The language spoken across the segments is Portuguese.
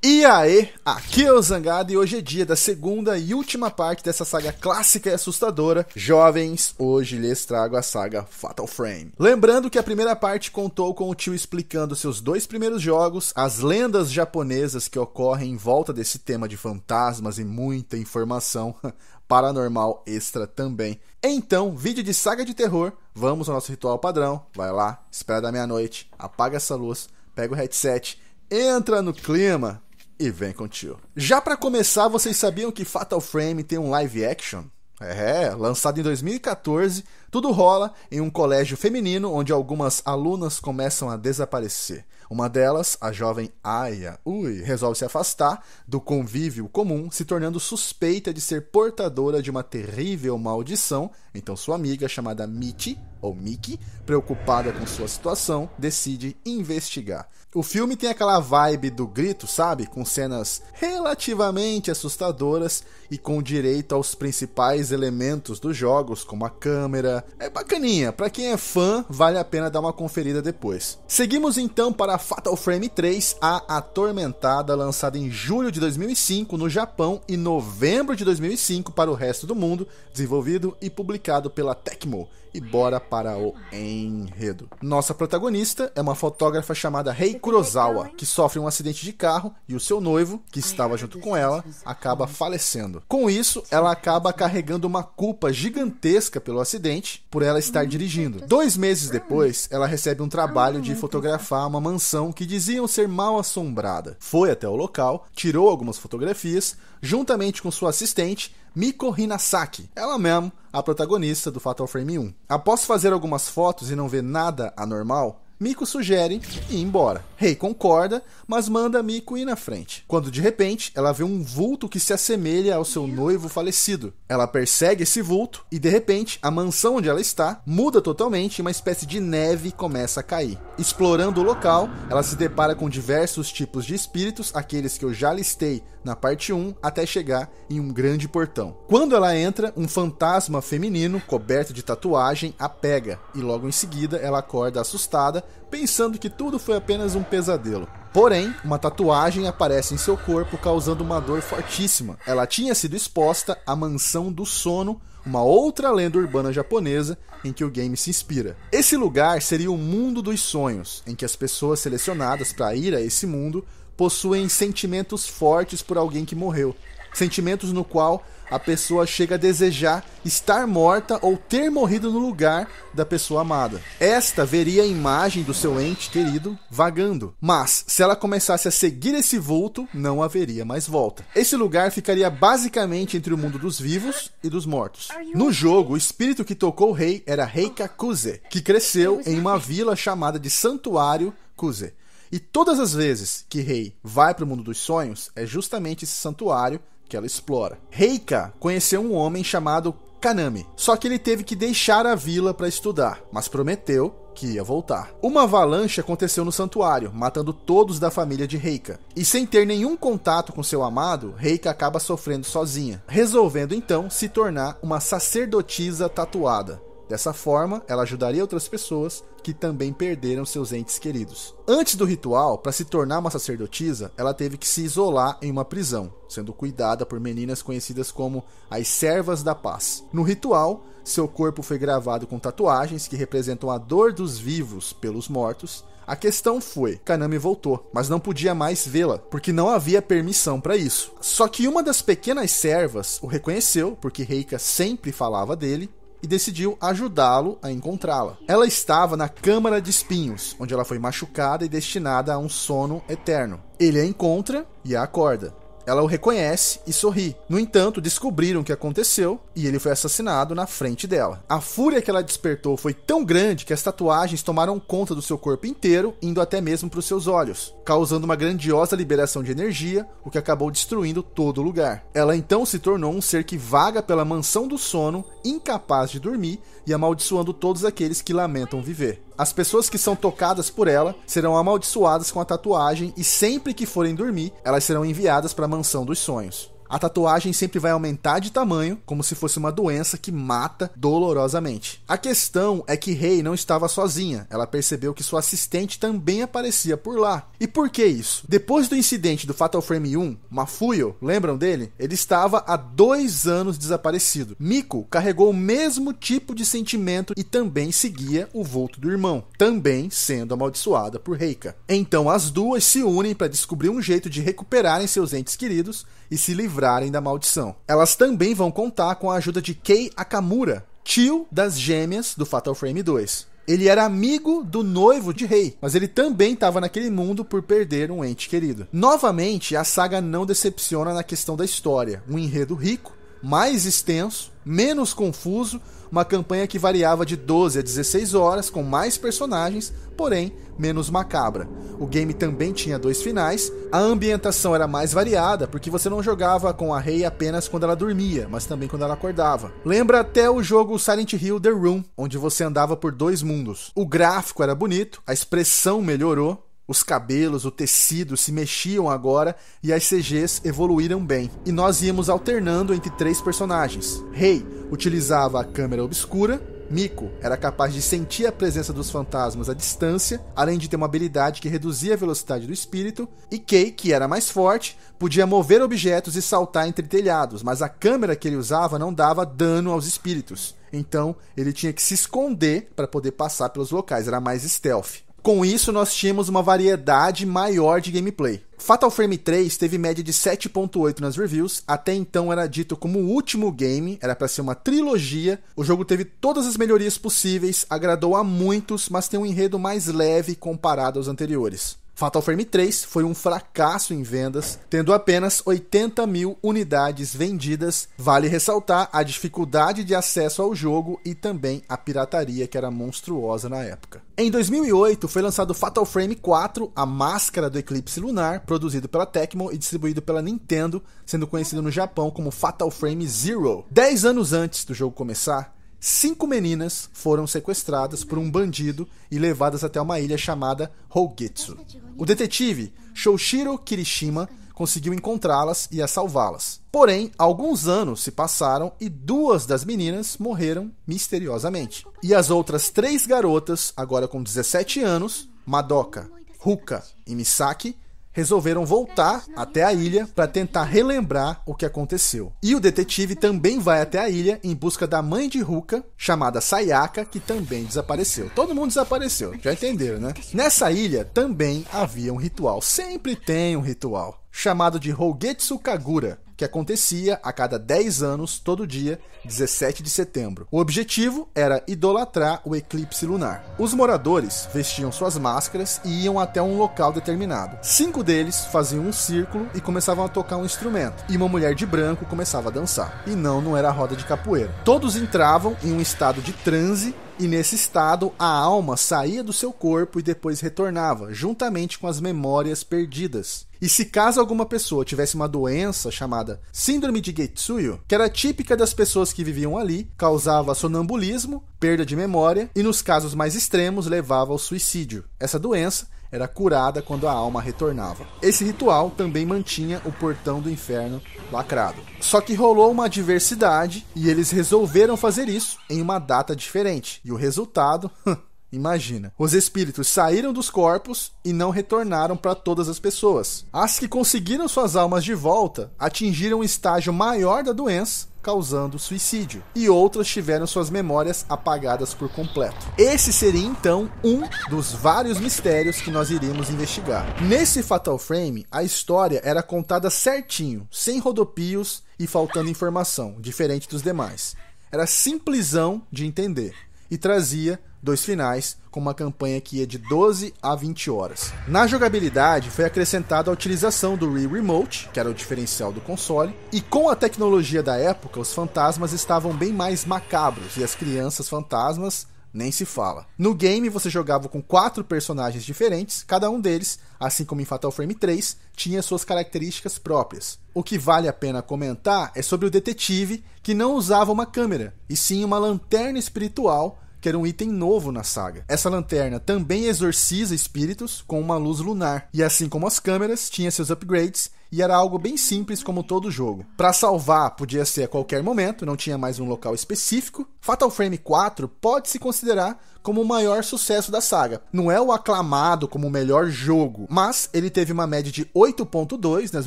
E aí, aqui é o Zangado e hoje é dia da segunda e última parte dessa saga clássica e assustadora. Jovens, hoje lhes trago a saga Fatal Frame. Lembrando que a primeira parte contou com o tio explicando seus dois primeiros jogos, as lendas japonesas que ocorrem em volta desse tema de fantasmas e muita informação paranormal extra também. Então, vídeo de saga de terror, vamos ao nosso ritual padrão. Vai lá, espera da meia-noite, apaga essa luz, pega o headset. Entra no clima, e vem com tio. Já para começar, vocês sabiam que Fatal Frame tem um live action? É, lançado em 2014, tudo rola em um colégio feminino onde algumas alunas começam a desaparecer. Uma delas, a jovem Aya, ui, resolve se afastar do convívio comum, se tornando suspeita de ser portadora de uma terrível maldição então sua amiga, chamada Michi, ou Mickey, preocupada com sua situação, decide investigar. O filme tem aquela vibe do grito, sabe? Com cenas relativamente assustadoras e com direito aos principais elementos dos jogos, como a câmera. É bacaninha, para quem é fã, vale a pena dar uma conferida depois. Seguimos então para Fatal Frame 3, a Atormentada, lançada em julho de 2005 no Japão e novembro de 2005 para o resto do mundo, desenvolvido e publicado fabricado pela Tecmo e bora para o enredo. Nossa protagonista é uma fotógrafa chamada Rei Kurosawa, que sofre um acidente de carro e o seu noivo, que estava junto com ela, acaba falecendo. Com isso, ela acaba carregando uma culpa gigantesca pelo acidente por ela estar dirigindo. Dois meses depois, ela recebe um trabalho de fotografar uma mansão que diziam ser mal assombrada. Foi até o local, tirou algumas fotografias, juntamente com sua assistente, Miko Hinasaki, ela mesma, a protagonista do Fatal Frame 1. Após fazer algumas fotos e não ver nada anormal, Miko sugere ir embora. Rei concorda, mas manda Miko ir na frente. Quando de repente ela vê um vulto que se assemelha ao seu noivo falecido. Ela persegue esse vulto e de repente a mansão onde ela está muda totalmente e uma espécie de neve começa a cair. Explorando o local, ela se depara com diversos tipos de espíritos, aqueles que eu já listei na parte 1, até chegar em um grande portão. Quando ela entra, um fantasma feminino coberto de tatuagem a pega e logo em seguida ela acorda assustada pensando que tudo foi apenas um pesadelo. Porém, uma tatuagem aparece em seu corpo, causando uma dor fortíssima. Ela tinha sido exposta à Mansão do Sono, uma outra lenda urbana japonesa em que o game se inspira. Esse lugar seria o mundo dos sonhos, em que as pessoas selecionadas para ir a esse mundo possuem sentimentos fortes por alguém que morreu. Sentimentos no qual a pessoa chega a desejar estar morta ou ter morrido no lugar da pessoa amada. Esta veria a imagem do seu ente querido vagando, mas se ela começasse a seguir esse vulto, não haveria mais volta. Esse lugar ficaria basicamente entre o mundo dos vivos e dos mortos. No jogo, o espírito que tocou o rei era Rei Kakuze, que cresceu em uma vila chamada de Santuário Kuze e todas as vezes que Rei vai para o mundo dos sonhos, é justamente esse santuário que ela explora. Reika conheceu um homem chamado Kanami, só que ele teve que deixar a vila para estudar, mas prometeu que ia voltar. Uma avalanche aconteceu no santuário, matando todos da família de Reika. E sem ter nenhum contato com seu amado, Reika acaba sofrendo sozinha, resolvendo então se tornar uma sacerdotisa tatuada. Dessa forma, ela ajudaria outras pessoas que também perderam seus entes queridos. Antes do ritual, para se tornar uma sacerdotisa, ela teve que se isolar em uma prisão, sendo cuidada por meninas conhecidas como as Servas da Paz. No ritual, seu corpo foi gravado com tatuagens que representam a dor dos vivos pelos mortos. A questão foi, Kanami voltou, mas não podia mais vê-la, porque não havia permissão para isso. Só que uma das pequenas servas o reconheceu, porque Reika sempre falava dele, e decidiu ajudá-lo a encontrá-la. Ela estava na Câmara de Espinhos, onde ela foi machucada e destinada a um sono eterno. Ele a encontra e a acorda. Ela o reconhece e sorri. No entanto, descobriram o que aconteceu e ele foi assassinado na frente dela. A fúria que ela despertou foi tão grande que as tatuagens tomaram conta do seu corpo inteiro, indo até mesmo para os seus olhos, causando uma grandiosa liberação de energia, o que acabou destruindo todo o lugar. Ela então se tornou um ser que vaga pela mansão do sono, incapaz de dormir e amaldiçoando todos aqueles que lamentam viver. As pessoas que são tocadas por ela serão amaldiçoadas com a tatuagem e sempre que forem dormir, elas serão enviadas para a mansão dos sonhos a tatuagem sempre vai aumentar de tamanho, como se fosse uma doença que mata dolorosamente. A questão é que Rei não estava sozinha, ela percebeu que sua assistente também aparecia por lá. E por que isso? Depois do incidente do Fatal Frame 1, Mafuyo, lembram dele? Ele estava há dois anos desaparecido. Miko carregou o mesmo tipo de sentimento e também seguia o vulto do irmão, também sendo amaldiçoada por Reika. Então as duas se unem para descobrir um jeito de recuperarem seus entes queridos e se livrar livrarem da maldição. Elas também vão contar com a ajuda de Kei Akamura, tio das gêmeas do Fatal Frame 2. Ele era amigo do noivo de Rei, mas ele também estava naquele mundo por perder um ente querido. Novamente, a saga não decepciona na questão da história, um enredo rico mais extenso, menos confuso, uma campanha que variava de 12 a 16 horas, com mais personagens, porém menos macabra. O game também tinha dois finais, a ambientação era mais variada, porque você não jogava com a Rei apenas quando ela dormia, mas também quando ela acordava. Lembra até o jogo Silent Hill The Room, onde você andava por dois mundos. O gráfico era bonito, a expressão melhorou, os cabelos, o tecido se mexiam agora e as CGs evoluíram bem. E nós íamos alternando entre três personagens. Rei utilizava a câmera obscura, Miko era capaz de sentir a presença dos fantasmas à distância, além de ter uma habilidade que reduzia a velocidade do espírito, e Kei, que era mais forte, podia mover objetos e saltar entre telhados, mas a câmera que ele usava não dava dano aos espíritos. Então, ele tinha que se esconder para poder passar pelos locais, era mais stealth. Com isso, nós tínhamos uma variedade maior de gameplay. Fatal Frame 3 teve média de 7.8 nas reviews, até então era dito como o último game, era para ser uma trilogia. O jogo teve todas as melhorias possíveis, agradou a muitos, mas tem um enredo mais leve comparado aos anteriores. Fatal Frame 3 foi um fracasso em vendas, tendo apenas 80 mil unidades vendidas. Vale ressaltar a dificuldade de acesso ao jogo e também a pirataria, que era monstruosa na época. Em 2008 foi lançado Fatal Frame 4, A Máscara do Eclipse Lunar, produzido pela Tecmo e distribuído pela Nintendo, sendo conhecido no Japão como Fatal Frame Zero. Dez anos antes do jogo começar, cinco meninas foram sequestradas por um bandido e levadas até uma ilha chamada Hougetsu. O detetive Shoushiro Kirishima conseguiu encontrá-las e a salvá-las. Porém, alguns anos se passaram e duas das meninas morreram misteriosamente. E as outras três garotas, agora com 17 anos, Madoka, Ruka e Misaki, resolveram voltar até a ilha para tentar relembrar o que aconteceu. E o detetive também vai até a ilha em busca da mãe de Ruka, chamada Sayaka, que também desapareceu. Todo mundo desapareceu, já entenderam, né? Nessa ilha também havia um ritual, sempre tem um ritual, chamado de Hogetsu Kagura, que acontecia a cada 10 anos, todo dia, 17 de setembro. O objetivo era idolatrar o eclipse lunar. Os moradores vestiam suas máscaras e iam até um local determinado. Cinco deles faziam um círculo e começavam a tocar um instrumento, e uma mulher de branco começava a dançar. E não, não era roda de capoeira. Todos entravam em um estado de transe e nesse estado a alma saía do seu corpo e depois retornava, juntamente com as memórias perdidas. E se caso alguma pessoa tivesse uma doença chamada Síndrome de Getsuyo, que era típica das pessoas que viviam ali, causava sonambulismo, perda de memória e, nos casos mais extremos, levava ao suicídio. Essa doença era curada quando a alma retornava. Esse ritual também mantinha o portão do inferno lacrado. Só que rolou uma adversidade e eles resolveram fazer isso em uma data diferente. E o resultado Imagina. Os espíritos saíram dos corpos e não retornaram para todas as pessoas. As que conseguiram suas almas de volta atingiram um estágio maior da doença, causando suicídio, e outras tiveram suas memórias apagadas por completo. Esse seria então um dos vários mistérios que nós iríamos investigar. Nesse Fatal Frame, a história era contada certinho, sem rodopios e faltando informação, diferente dos demais. Era simplesão de entender e trazia dois finais com uma campanha que ia de 12 a 20 horas. Na jogabilidade foi acrescentada a utilização do Wii Remote, que era o diferencial do console, e com a tecnologia da época, os fantasmas estavam bem mais macabros e as crianças fantasmas nem se fala. No game você jogava com quatro personagens diferentes, cada um deles, assim como em Fatal Frame 3, tinha suas características próprias. O que vale a pena comentar é sobre o detetive que não usava uma câmera, e sim uma lanterna espiritual que era um item novo na saga. Essa lanterna também exorciza espíritos com uma luz lunar, e assim como as câmeras, tinha seus upgrades e era algo bem simples como todo jogo. Para salvar podia ser a qualquer momento, não tinha mais um local específico. Fatal Frame 4 pode se considerar como o maior sucesso da saga. Não é o aclamado como o melhor jogo, mas ele teve uma média de 8.2 nas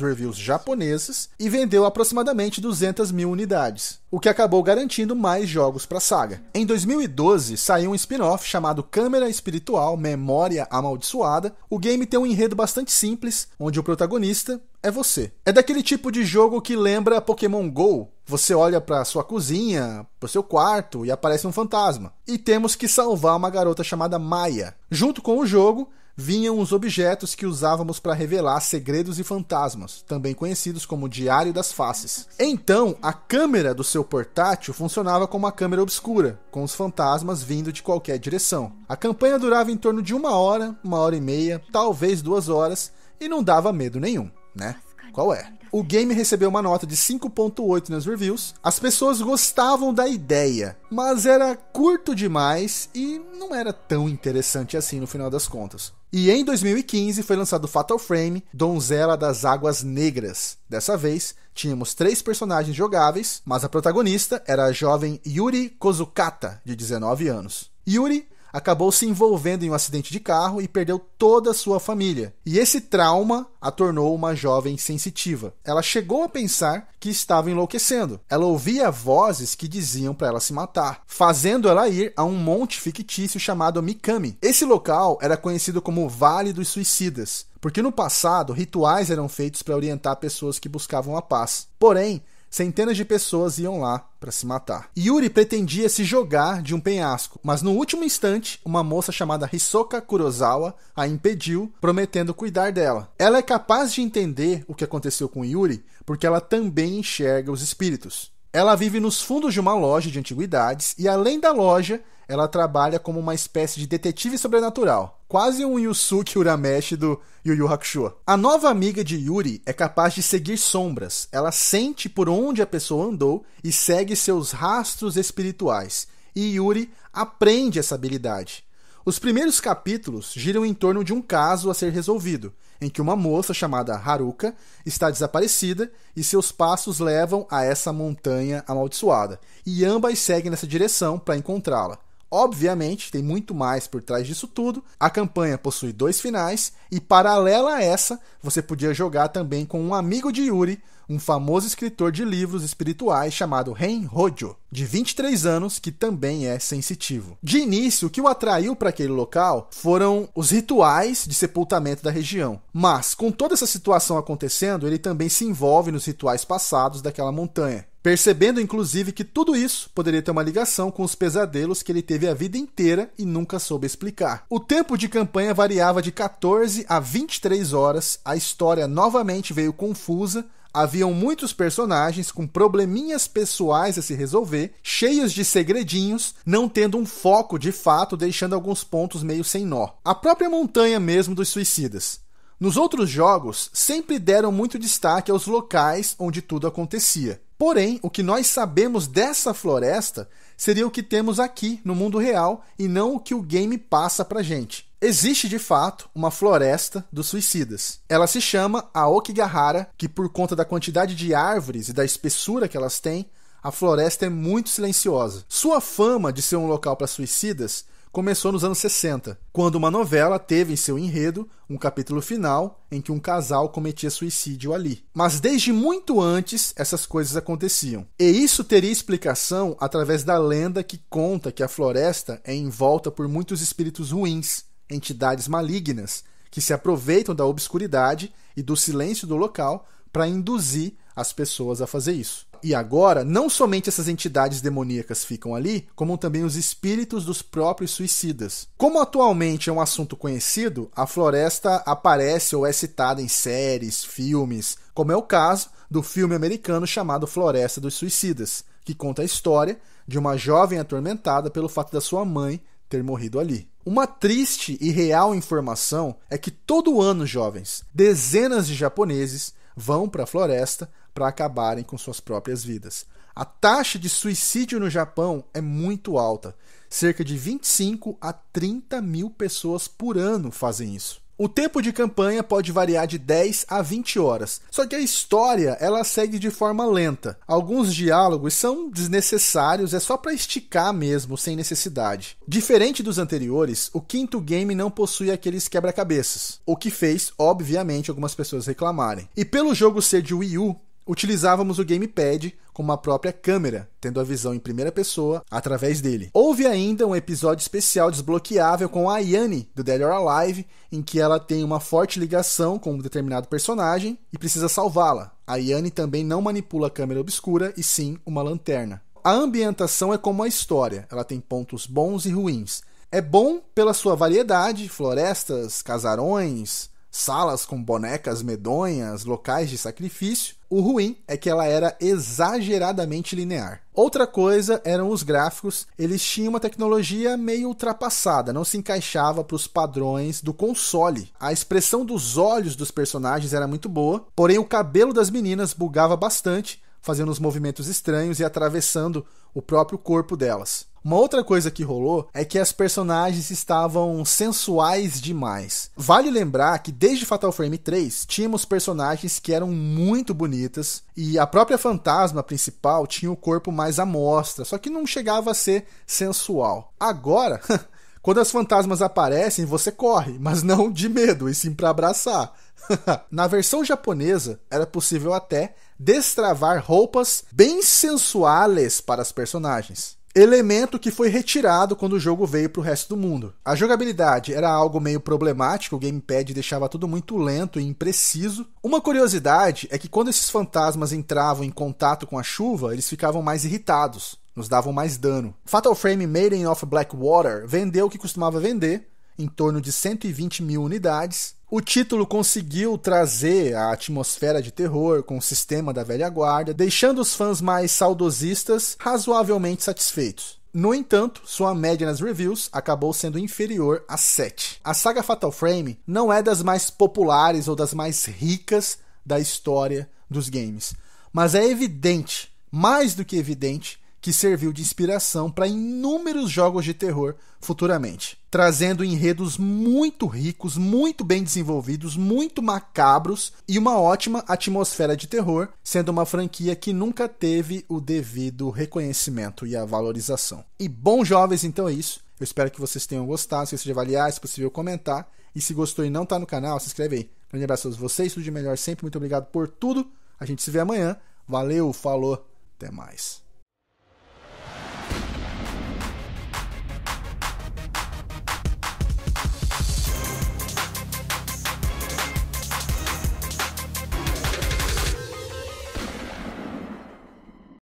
reviews japonesas e vendeu aproximadamente 200 mil unidades, o que acabou garantindo mais jogos para a saga. Em 2012 saiu um spin-off chamado Câmera Espiritual Memória Amaldiçoada. O game tem um enredo bastante simples, onde o protagonista é você. É daquele tipo de jogo que lembra Pokémon Go. Você olha para sua cozinha, para seu quarto e aparece um fantasma. E temos que salvar uma garota chamada Maya. Junto com o jogo vinham os objetos que usávamos para revelar segredos e fantasmas, também conhecidos como Diário das Faces. Então, a câmera do seu portátil funcionava como uma câmera obscura, com os fantasmas vindo de qualquer direção. A campanha durava em torno de uma hora, uma hora e meia, talvez duas horas, e não dava medo nenhum né? Qual é? O game recebeu uma nota de 5.8 nas reviews. As pessoas gostavam da ideia, mas era curto demais e não era tão interessante assim no final das contas. E em 2015 foi lançado Fatal Frame, Donzela das Águas Negras. Dessa vez, tínhamos três personagens jogáveis, mas a protagonista era a jovem Yuri Kozukata, de 19 anos. Yuri acabou se envolvendo em um acidente de carro e perdeu toda a sua família. E esse trauma a tornou uma jovem sensitiva. Ela chegou a pensar que estava enlouquecendo. Ela ouvia vozes que diziam para ela se matar, fazendo ela ir a um monte fictício chamado Mikami. Esse local era conhecido como Vale dos Suicidas, porque no passado rituais eram feitos para orientar pessoas que buscavam a paz. Porém, centenas de pessoas iam lá para se matar. Yuri pretendia se jogar de um penhasco, mas no último instante, uma moça chamada Hisoka Kurosawa a impediu, prometendo cuidar dela. Ela é capaz de entender o que aconteceu com Yuri porque ela também enxerga os espíritos. Ela vive nos fundos de uma loja de antiguidades e, além da loja, ela trabalha como uma espécie de detetive sobrenatural, quase um Yusuke Urameshi do Yu Yu Hakusho. A nova amiga de Yuri é capaz de seguir sombras. Ela sente por onde a pessoa andou e segue seus rastros espirituais. E Yuri aprende essa habilidade. Os primeiros capítulos giram em torno de um caso a ser resolvido, em que uma moça chamada Haruka está desaparecida e seus passos levam a essa montanha amaldiçoada, e ambas seguem nessa direção para encontrá-la. Obviamente, tem muito mais por trás disso tudo. A campanha possui dois finais, e paralela a essa, você podia jogar também com um amigo de Yuri um famoso escritor de livros espirituais chamado Ren Hojo, de 23 anos, que também é sensitivo. De início, o que o atraiu para aquele local foram os rituais de sepultamento da região. Mas, com toda essa situação acontecendo, ele também se envolve nos rituais passados daquela montanha percebendo inclusive que tudo isso poderia ter uma ligação com os pesadelos que ele teve a vida inteira e nunca soube explicar. O tempo de campanha variava de 14 a 23 horas, a história novamente veio confusa, Haviam muitos personagens com probleminhas pessoais a se resolver, cheios de segredinhos, não tendo um foco de fato, deixando alguns pontos meio sem nó. A própria montanha mesmo dos suicidas. Nos outros jogos, sempre deram muito destaque aos locais onde tudo acontecia. Porém, o que nós sabemos dessa floresta seria o que temos aqui no mundo real e não o que o game passa pra gente. Existe de fato uma floresta dos suicidas. Ela se chama a Okigahara, que por conta da quantidade de árvores e da espessura que elas têm, a floresta é muito silenciosa. Sua fama de ser um local para suicidas começou nos anos 60, quando uma novela teve em seu enredo um capítulo final em que um casal cometia suicídio ali. Mas desde muito antes essas coisas aconteciam. E isso teria explicação através da lenda que conta que a floresta é envolta por muitos espíritos ruins, entidades malignas, que se aproveitam da obscuridade e do silêncio do local para induzir as pessoas a fazer isso. E agora, não somente essas entidades demoníacas ficam ali, como também os espíritos dos próprios suicidas. Como atualmente é um assunto conhecido, a floresta aparece ou é citada em séries, filmes, como é o caso do filme americano chamado Floresta dos Suicidas, que conta a história de uma jovem atormentada pelo fato da sua mãe ter morrido ali. Uma triste e real informação é que todo ano, jovens, dezenas de japoneses vão para a floresta para acabarem com suas próprias vidas. A taxa de suicídio no Japão é muito alta. Cerca de 25 a 30 mil pessoas por ano fazem isso. O tempo de campanha pode variar de 10 a 20 horas, só que a história ela segue de forma lenta. Alguns diálogos são desnecessários, é só para esticar mesmo, sem necessidade. Diferente dos anteriores, o quinto game não possui aqueles quebra-cabeças, o que fez, obviamente, algumas pessoas reclamarem. E pelo jogo ser de Wii U, Utilizávamos o gamepad com uma própria câmera, tendo a visão em primeira pessoa através dele. Houve ainda um episódio especial desbloqueável com a Yane do Dead or Alive, em que ela tem uma forte ligação com um determinado personagem e precisa salvá-la. A Yane também não manipula a câmera obscura e sim uma lanterna. A ambientação é como a história, ela tem pontos bons e ruins. É bom pela sua variedade, florestas, casarões, salas com bonecas medonhas, locais de sacrifício. O ruim é que ela era exageradamente linear. Outra coisa eram os gráficos, eles tinham uma tecnologia meio ultrapassada, não se encaixava para os padrões do console. A expressão dos olhos dos personagens era muito boa, porém o cabelo das meninas bugava bastante, fazendo uns movimentos estranhos e atravessando o próprio corpo delas. Uma outra coisa que rolou é que as personagens estavam sensuais demais. Vale lembrar que desde Fatal Frame 3 tínhamos personagens que eram muito bonitas e a própria fantasma principal tinha o corpo mais à mostra, só que não chegava a ser sensual. Agora, Quando as fantasmas aparecem, você corre, mas não de medo, e sim para abraçar. Na versão japonesa, era possível até destravar roupas bem sensuais para as personagens elemento que foi retirado quando o jogo veio para o resto do mundo. A jogabilidade era algo meio problemático, o gamepad deixava tudo muito lento e impreciso. Uma curiosidade é que quando esses fantasmas entravam em contato com a chuva, eles ficavam mais irritados, nos davam mais dano. Fatal Frame Maiden of Blackwater vendeu o que costumava vender, em torno de 120 mil unidades, o título conseguiu trazer a atmosfera de terror com o sistema da velha guarda, deixando os fãs mais saudosistas razoavelmente satisfeitos. No entanto, sua média nas reviews acabou sendo inferior a 7. A saga Fatal Frame não é das mais populares ou das mais ricas da história dos games, mas é evidente, mais do que evidente, que serviu de inspiração para inúmeros jogos de terror futuramente, trazendo enredos muito ricos, muito bem desenvolvidos, muito macabros e uma ótima atmosfera de terror, sendo uma franquia que nunca teve o devido reconhecimento e a valorização. E bom jovens, então é isso. Eu espero que vocês tenham gostado, se você avaliar, se possível comentar. E se gostou e não está no canal, se inscreve aí. Grande abraço a vocês, tudo de melhor sempre. Muito obrigado por tudo. A gente se vê amanhã. Valeu, falou, até mais.